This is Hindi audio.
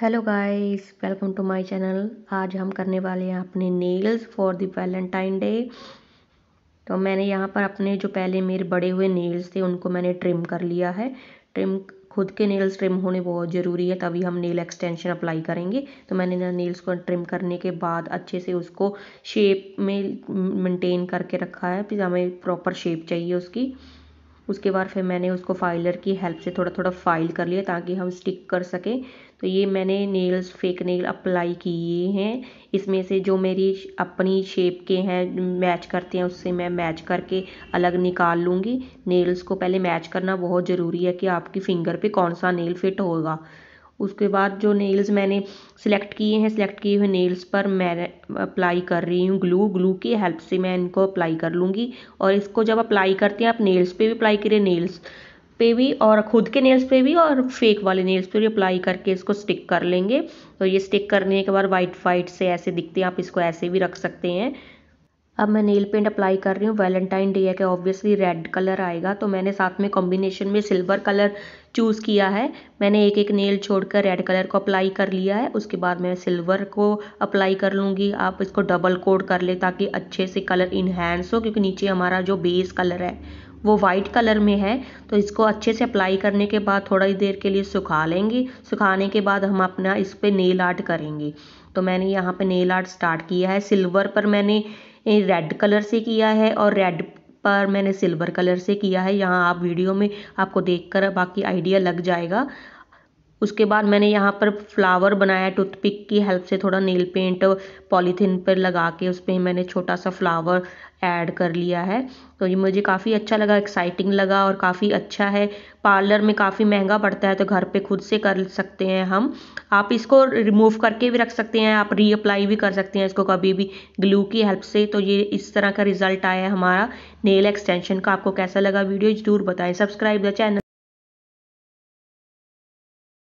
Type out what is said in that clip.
hello guys welcome to my channel आज हम करने वाले हैं अपने nails for the Valentine Day तो मैंने यहाँ पर अपने जो पहले मेरे बड़े हुए नेल्स थे उनको मैंने ट्रिम कर लिया है ट्रिम खुद के नेल्स ट्रिम होने बहुत ज़रूरी है तभी हम नेल एक्सटेंशन अप्लाई करेंगे तो मैंने ना नेल्स को ट्रिम करने के बाद अच्छे से उसको शेप में मेंटेन करके रखा है फिर हमें प्रॉपर शेप चाहिए उसकी उसके बाद फिर मैंने उसको फाइलर की हेल्प से थोड़ा थोड़ा फाइल कर लिया ताकि हम स्टिक कर सकें तो ये मैंने नेल्स फेक नेल अप्लाई किए हैं इसमें से जो मेरी अपनी शेप के हैं मैच करते हैं उससे मैं मैच करके अलग निकाल लूँगी नेल्स को पहले मैच करना बहुत ज़रूरी है कि आपकी फ़िंगर पर कौन सा नेल फिट होगा उसके बाद जो नेल्स मैंने सिलेक्ट किए हैं सिलेक्ट किए हुए नेल्स पर मैं अप्लाई कर रही हूँ ग्लू ग्लू की हेल्प से मैं इनको अप्लाई कर लूँगी और इसको जब अप्लाई करते हैं आप नेल्स पे भी अप्लाई करिए नेल्स पे भी और ख़ुद के नेल्स पे भी और फेक वाले नेल्स पे भी अप्लाई करके इसको स्टिक कर लेंगे तो ये स्टिक करने के बाद वाइट वाइट से ऐसे दिखते हैं आप इसको ऐसे भी रख सकते हैं अब मैं नेल पेंट अप्लाई कर रही हूँ वैलेंटाइन डे है कि ऑब्वियसली रेड कलर आएगा तो मैंने साथ में कॉम्बिनेशन में सिल्वर कलर चूज़ किया है मैंने एक एक नेल छोड़कर रेड कलर को अप्लाई कर लिया है उसके बाद मैं सिल्वर को अप्लाई कर लूँगी आप इसको डबल कोड कर लें ताकि अच्छे से कलर इन्हेंस हो क्योंकि नीचे हमारा जो बेस कलर है वो वाइट कलर में है तो इसको अच्छे से अप्लाई करने के बाद थोड़ा ही देर के लिए सुखा लेंगे सुखाने के बाद हम अपना इस पर नेल आर्ट करेंगे तो मैंने यहाँ पे नेल आर्ट स्टार्ट किया है सिल्वर पर मैंने रेड कलर से किया है और रेड पर मैंने सिल्वर कलर से किया है यहाँ आप वीडियो में आपको देखकर बाकी आइडिया लग जाएगा उसके बाद मैंने यहाँ पर फ्लावर बनाया टूथपिक की हेल्प से थोड़ा नेल पेंट पॉलीथीन पर लगा के उस पर मैंने छोटा सा फ्लावर ऐड कर लिया है तो ये मुझे काफ़ी अच्छा लगा एक्साइटिंग लगा और काफ़ी अच्छा है पार्लर में काफ़ी महंगा पड़ता है तो घर पे खुद से कर सकते हैं हम आप इसको रिमूव करके भी रख सकते हैं आप रीअप्लाई भी कर सकते हैं इसको कभी भी ग्लू की हेल्प से तो ये इस तरह का रिजल्ट आया है हमारा नेल एक्सटेंशन का आपको कैसा लगा वीडियो जरूर बताएं सब्सक्राइब द चैनल